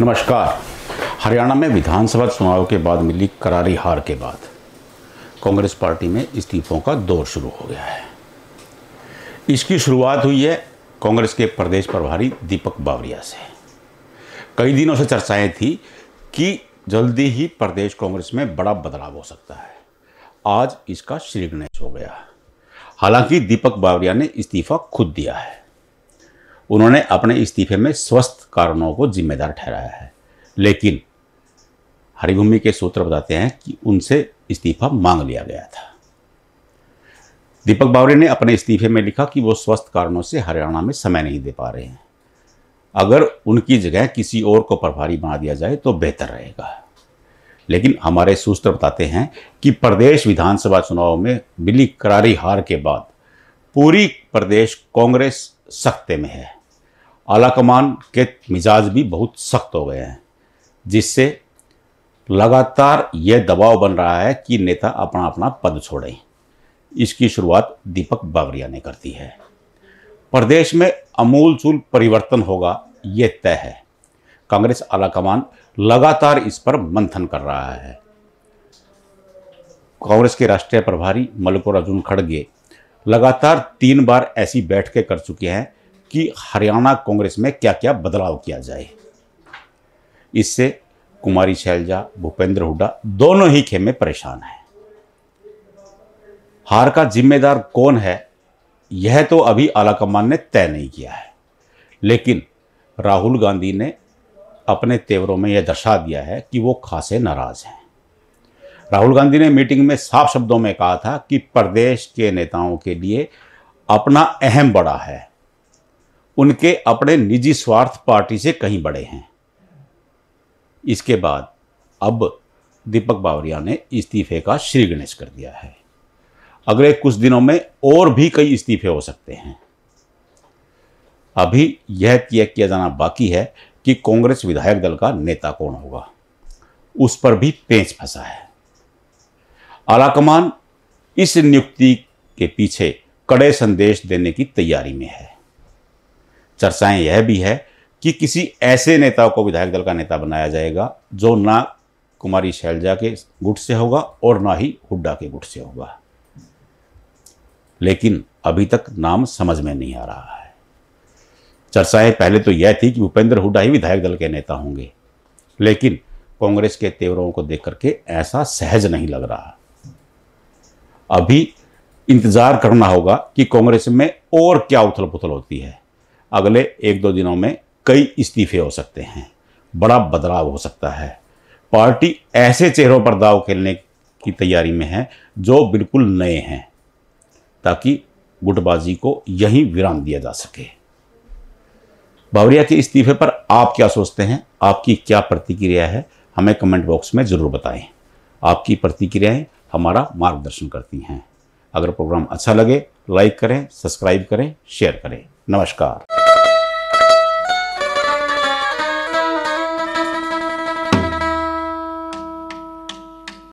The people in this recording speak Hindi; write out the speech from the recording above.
नमस्कार हरियाणा में विधानसभा चुनाव के बाद मिली करारी हार के बाद कांग्रेस पार्टी में इस्तीफों का दौर शुरू हो गया है इसकी शुरुआत हुई है कांग्रेस के प्रदेश प्रभारी दीपक बावरिया से कई दिनों से चर्चाएं थी कि जल्दी ही प्रदेश कांग्रेस में बड़ा बदलाव हो सकता है आज इसका श्री गणेश हो गया हालांकि दीपक बावरिया ने इस्तीफा खुद दिया है उन्होंने अपने इस्तीफे में स्वस्थ कारणों को जिम्मेदार ठहराया है लेकिन हरिभूमि के सूत्र बताते हैं कि उनसे इस्तीफा मांग लिया गया था दीपक बावरी ने अपने इस्तीफे में लिखा कि वो स्वस्थ कारणों से हरियाणा में समय नहीं दे पा रहे हैं अगर उनकी जगह किसी और को प्रभारी बना दिया जाए तो बेहतर रहेगा लेकिन हमारे सूत्र बताते हैं कि प्रदेश विधानसभा चुनाव में बिली करारी हार के बाद पूरी प्रदेश कांग्रेस सख्ते में है आलाकमान के मिजाज भी बहुत सख्त हो गए हैं जिससे लगातार यह दबाव बन रहा है कि नेता अपना अपना पद छोड़ें इसकी शुरुआत दीपक बावरिया ने करती है प्रदेश में अमूल चूल परिवर्तन होगा ये तय है कांग्रेस आलाकमान लगातार इस पर मंथन कर रहा है कांग्रेस के राष्ट्रीय प्रभारी मल्लिकुर अर्जुन खड़गे लगातार तीन बार ऐसी बैठकें कर चुके हैं कि हरियाणा कांग्रेस में क्या क्या बदलाव किया जाए इससे कुमारी शैलजा भूपेंद्र हुड्डा दोनों ही खेमे परेशान हैं हार का जिम्मेदार कौन है यह तो अभी आलाकमान ने तय नहीं किया है लेकिन राहुल गांधी ने अपने तेवरों में यह दर्शा दिया है कि वो खासे नाराज़ हैं राहुल गांधी ने मीटिंग में साफ शब्दों में कहा था कि प्रदेश के नेताओं के लिए अपना अहम बड़ा है उनके अपने निजी स्वार्थ पार्टी से कहीं बड़े हैं इसके बाद अब दीपक बावरिया ने इस्तीफे का श्री गणेश कर दिया है अगले कुछ दिनों में और भी कई इस्तीफे हो सकते हैं अभी यह तय किया जाना बाकी है कि कांग्रेस विधायक दल का नेता कौन होगा उस पर भी पेच फंसा है आलाकमान इस नियुक्ति के पीछे कड़े संदेश देने की तैयारी में है चर्चाएं यह भी है कि किसी ऐसे नेता को विधायक दल का नेता बनाया जाएगा जो ना कुमारी शैलजा के गुट से होगा और ना ही हुड्डा के गुट से होगा लेकिन अभी तक नाम समझ में नहीं आ रहा है चर्चाएं पहले तो यह थी कि भूपेंद्र हुड्डा ही विधायक दल के नेता होंगे लेकिन कांग्रेस के तेवरों को देख करके ऐसा सहज नहीं लग रहा अभी इंतजार करना होगा कि कांग्रेस में और क्या उथल पुथल होती है अगले एक दो दिनों में कई इस्तीफे हो सकते हैं बड़ा बदलाव हो सकता है पार्टी ऐसे चेहरों पर दाव खेलने की तैयारी में है जो बिल्कुल नए हैं ताकि गुटबाजी को यहीं विराम दिया जा सके बावरिया के इस्तीफे पर आप क्या सोचते हैं आपकी क्या प्रतिक्रिया है हमें कमेंट बॉक्स में ज़रूर बताएं आपकी प्रतिक्रियाएं हमारा मार्गदर्शन करती हैं अगर प्रोग्राम अच्छा लगे लाइक करें सब्सक्राइब करें शेयर करें नमस्कार